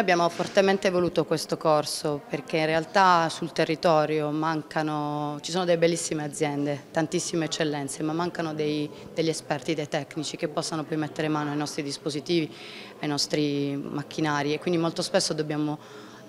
Abbiamo fortemente voluto questo corso perché in realtà sul territorio mancano, ci sono delle bellissime aziende, tantissime eccellenze, ma mancano dei, degli esperti, dei tecnici che possano poi mettere mano ai nostri dispositivi, ai nostri macchinari e quindi molto spesso dobbiamo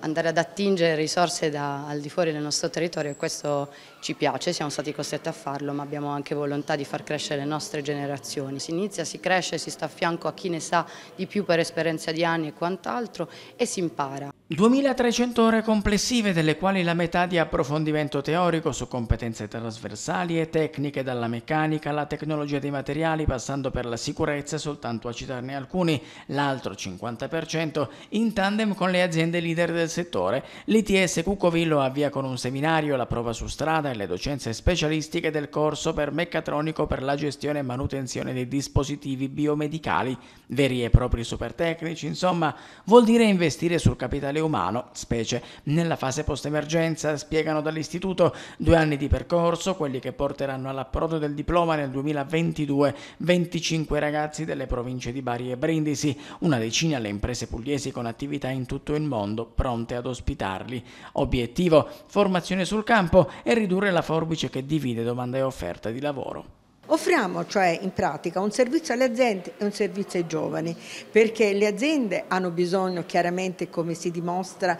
andare ad attingere risorse da, al di fuori del nostro territorio e questo ci piace, siamo stati costretti a farlo ma abbiamo anche volontà di far crescere le nostre generazioni. Si inizia, si cresce, si sta a fianco a chi ne sa di più per esperienza di anni e quant'altro e si impara. 2300 ore complessive, delle quali la metà di approfondimento teorico su competenze trasversali e tecniche, dalla meccanica alla tecnologia dei materiali, passando per la sicurezza, soltanto a citarne alcuni, l'altro 50%, in tandem con le aziende leader del settore. L'ITS Cucovillo avvia con un seminario la prova su strada e le docenze specialistiche del corso per meccatronico per la gestione e manutenzione dei dispositivi biomedicali, veri e propri supertecnici, insomma, vuol dire investire sul capitale umano, specie nella fase post-emergenza, spiegano dall'istituto due anni di percorso, quelli che porteranno all'approdo del diploma nel 2022 25 ragazzi delle province di Bari e Brindisi, una decina alle imprese pugliesi con attività in tutto il mondo pronte ad ospitarli. Obiettivo: formazione sul campo e ridurre la forbice che divide domanda e offerta di lavoro. Offriamo cioè in pratica un servizio alle aziende e un servizio ai giovani, perché le aziende hanno bisogno chiaramente, come si dimostra,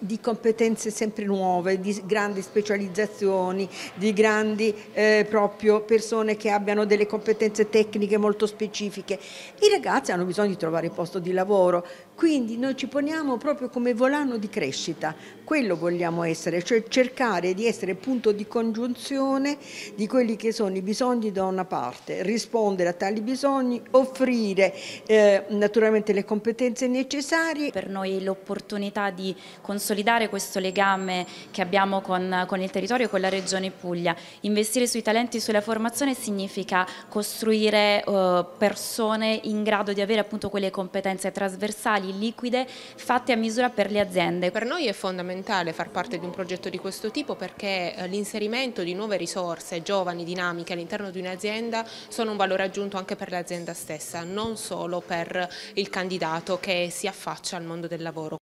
di competenze sempre nuove, di grandi specializzazioni, di grandi eh, proprio persone che abbiano delle competenze tecniche molto specifiche. I ragazzi hanno bisogno di trovare posto di lavoro, quindi noi ci poniamo proprio come volano di crescita, quello vogliamo essere, cioè cercare di essere punto di congiunzione di quelli che sono i bisogni da una parte, rispondere a tali bisogni, offrire eh, naturalmente le competenze necessarie. Per noi l'opportunità di consolidare questo legame che abbiamo con, con il territorio e con la regione Puglia. Investire sui talenti e sulla formazione significa costruire eh, persone in grado di avere appunto quelle competenze trasversali, liquide, fatte a misura per le aziende. Per noi è fondamentale far parte di un progetto di questo tipo perché eh, l'inserimento di nuove risorse, giovani, dinamiche all'interno di un'azienda azienda sono un valore aggiunto anche per l'azienda stessa, non solo per il candidato che si affaccia al mondo del lavoro.